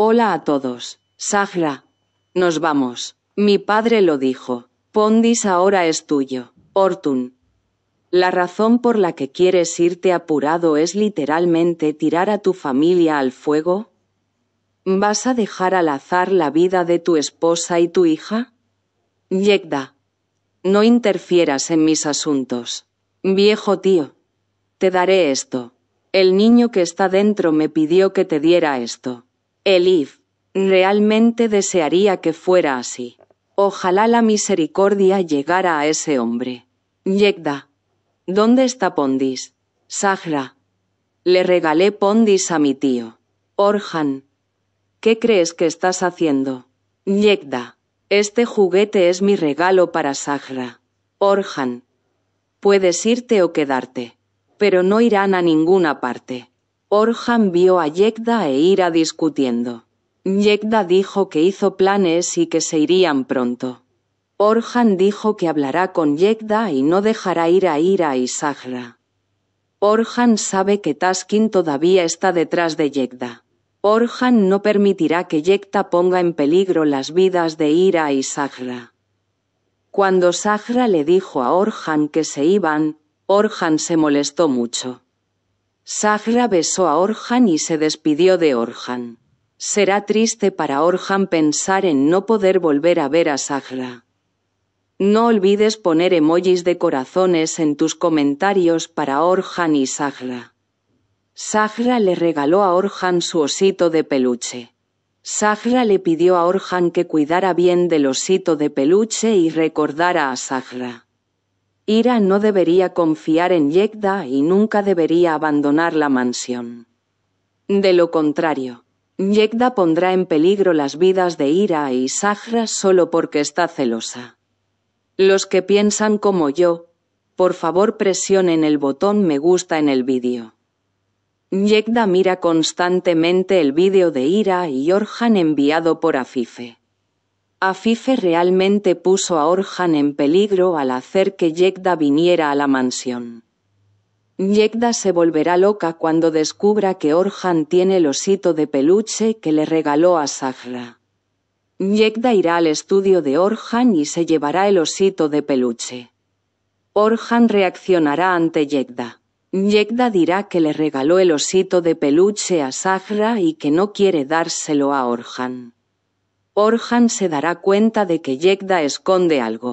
Hola a todos. Sahra. Nos vamos. Mi padre lo dijo. Pondis ahora es tuyo. Ortun. La razón por la que quieres irte apurado es literalmente tirar a tu familia al fuego. ¿Vas a dejar al azar la vida de tu esposa y tu hija? Yegda. No interfieras en mis asuntos. Viejo tío. Te daré esto. El niño que está dentro me pidió que te diera esto. Elif, realmente desearía que fuera así. Ojalá la misericordia llegara a ese hombre. Yegda. ¿Dónde está Pondis? Sahra. Le regalé Pondis a mi tío. Orhan. ¿Qué crees que estás haciendo? Yegda. Este juguete es mi regalo para Sahra. Orhan. Puedes irte o quedarte. Pero no irán a ninguna parte. Orhan vio a Yekda e Ira discutiendo. Yekda dijo que hizo planes y que se irían pronto. Orhan dijo que hablará con Yekda y no dejará ir a Ira y Sahra. Orhan sabe que Taskin todavía está detrás de Yekda. Orhan no permitirá que Yekda ponga en peligro las vidas de Ira y Sahra. Cuando Sahra le dijo a Orhan que se iban, Orhan se molestó mucho. Sagra besó a Orhan y se despidió de Orhan. Será triste para Orhan pensar en no poder volver a ver a Sagra. No olvides poner emojis de corazones en tus comentarios para Orhan y Sagra. Sagra le regaló a Orhan su osito de peluche. Sagra le pidió a Orhan que cuidara bien del osito de peluche y recordara a Sagra. Ira no debería confiar en Yegda y nunca debería abandonar la mansión. De lo contrario, Yegda pondrá en peligro las vidas de Ira y Sahra solo porque está celosa. Los que piensan como yo, por favor presionen el botón me gusta en el vídeo. Yegda mira constantemente el vídeo de Ira y Orhan enviado por Afife. Afife realmente puso a Orhan en peligro al hacer que Yegda viniera a la mansión. Yegda se volverá loca cuando descubra que Orhan tiene el osito de peluche que le regaló a Sahra. Yegda irá al estudio de Orhan y se llevará el osito de peluche. Orhan reaccionará ante Yegda. Yegda dirá que le regaló el osito de peluche a Sahra y que no quiere dárselo a Orhan. Orhan se dará cuenta de que Yegda esconde algo.